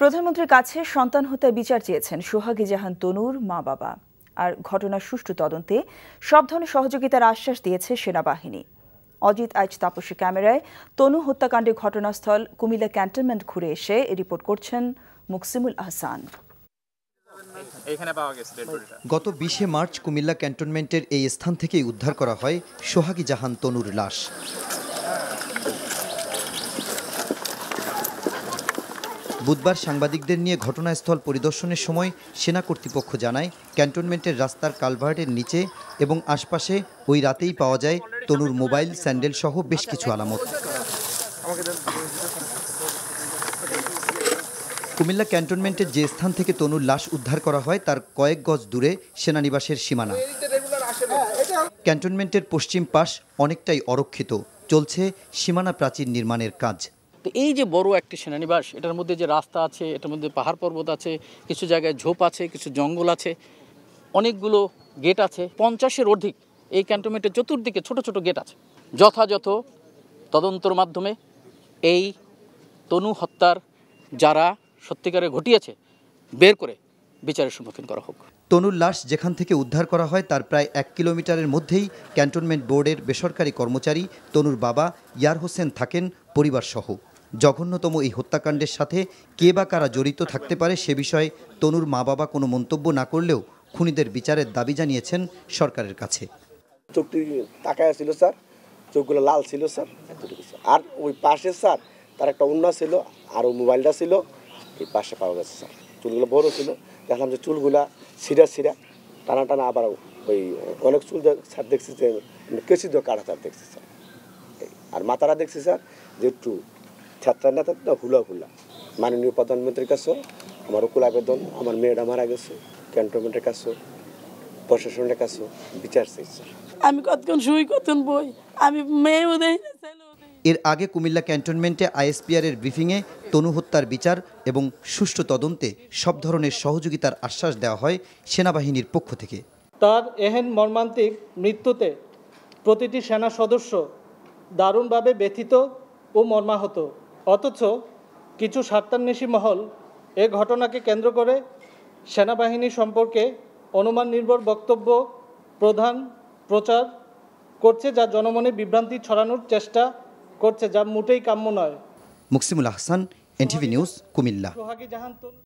প্রধানমন্ত্রীর কাছে সন্তান হত্যায় বিচার চেয়েছেন সোহাগী জাহান তনুর মা বাবা আর ঘটনার সুষ্ঠু তদন্তে সব ধরনের সহযোগিতার আশ্বাস দিয়েছে সেনাবাহিনী অজিত আজ তাপসী ক্যামেরায় তনু হত্যাকাণ্ডের ঘটনাস্থল কুমিল্লা ক্যান্টনমেন্ট ঘুরে এসে রিপোর্ট করছেন মুকসিমুল আহসান গত বিশে মার্চ কুমিল্লা ক্যান্টনমেন্টের এই স্থান থেকেই উদ্ধার করা হয় সোহাগী জাহান তনুর লাশ বুধবার সাংবাদিকদের নিয়ে ঘটনাস্থল পরিদর্শনের সময় সেনা কর্তৃপক্ষ জানায় ক্যান্টনমেন্টের রাস্তার কালভার্টের নিচে এবং আশপাশে ওই রাতেই পাওয়া যায় তনুর মোবাইল স্যান্ডেল সহ বেশ কিছু আলামত কুমিল্লা ক্যান্টনমেন্টের যে স্থান থেকে তনুর লাশ উদ্ধার করা হয় তার কয়েক গজ দূরে সেনানিবাসের সীমানা ক্যান্টনমেন্টের পশ্চিম পাশ অনেকটাই অরক্ষিত চলছে সীমানা প্রাচীর নির্মাণের কাজ তো এই যে বড় একটি সেনানিবাস এটার মধ্যে যে রাস্তা আছে এটার মধ্যে পাহাড় পর্বত আছে কিছু জায়গায় ঝোপ আছে কিছু জঙ্গল আছে অনেকগুলো গেট আছে পঞ্চাশের অধিক এই ক্যান্টনমেন্টের চতুর্দিকে ছোট ছোট গেট আছে যথাযথ তদন্তর মাধ্যমে এই তনু হত্যার যারা সত্যিকারে ঘটিয়েছে বের করে বিচারের সম্মুখীন করা হোক তনুর লাশ যেখান থেকে উদ্ধার করা হয় তার প্রায় এক কিলোমিটারের মধ্যেই ক্যান্টনমেন্ট বোর্ডের বেসরকারি কর্মচারী তনুর বাবা ইয়ার হোসেন থাকেন পরিবারসহ জঘন্যতম এই হত্যাকাণ্ডের সাথে কে বা কারা জড়িত থাকতে পারে সে বিষয়ে তনুর মা বাবা কোনো মন্তব্য না করলেও খুনিদের বিচারের দাবি জানিয়েছেন সরকারের কাছে চোখটি তাকায় ছিল স্যার চোখগুলো লাল ছিল স্যার আর ওই পাশে স্যার তার একটা অন্য ছিল আর ওই মোবাইলটা ছিল এই পাশে পাওয়া গেছে স্যার চুলগুলো বড় ছিল দেখলাম যে চুলগুলা সিরা সিরা টানা টানা আবার ওই অনেক চুল স্যার দেখছি যে কেসিদ দিয়ে কাটা স্যার দেখছি স্যার আর মাথারা দেখছি স্যার যে একটু থ্যাত্তা নেতা থ্যাত্তা হুলা হুলা মাননীয় প্রধানমন্ত্রীর কাছেও আমার উকুল আবেদন আমার মেয়েরা মারা গেছে ক্যান্টনমেন্টের কাছেও প্রশাসনের কাছেও বিচার চাইছে আমি কতক্ষণ শুই কতক্ষণ বই আমি মেয়েও দেই এর আগে কুমিল্লা ক্যান্টনমেন্টে আইএসপিআর এর ব্রিফিংয়ে তনু হত্যার বিচার এবং সুষ্ঠু তদন্তে সব ধরনের সহযোগিতার আশ্বাস দেওয়া হয় সেনাবাহিনীর পক্ষ থেকে তার এহেন মর্মান্তিক মৃত্যুতে প্রতিটি সেনা সদস্য দারুণভাবে ব্যথিত ও মর্মাহত অথচ কিছু সাতান্বেষী মহল এ ঘটনাকে কেন্দ্র করে সেনাবাহিনী সম্পর্কে অনুমান নির্ভর বক্তব্য প্রধান প্রচার করছে যা জনমনে বিভ্রান্তি ছড়ানোর চেষ্টা করছে যা মোটেই কাম্য নয় মুকসিমুল আহসান এনটিভি নিউজ কুমিল্লা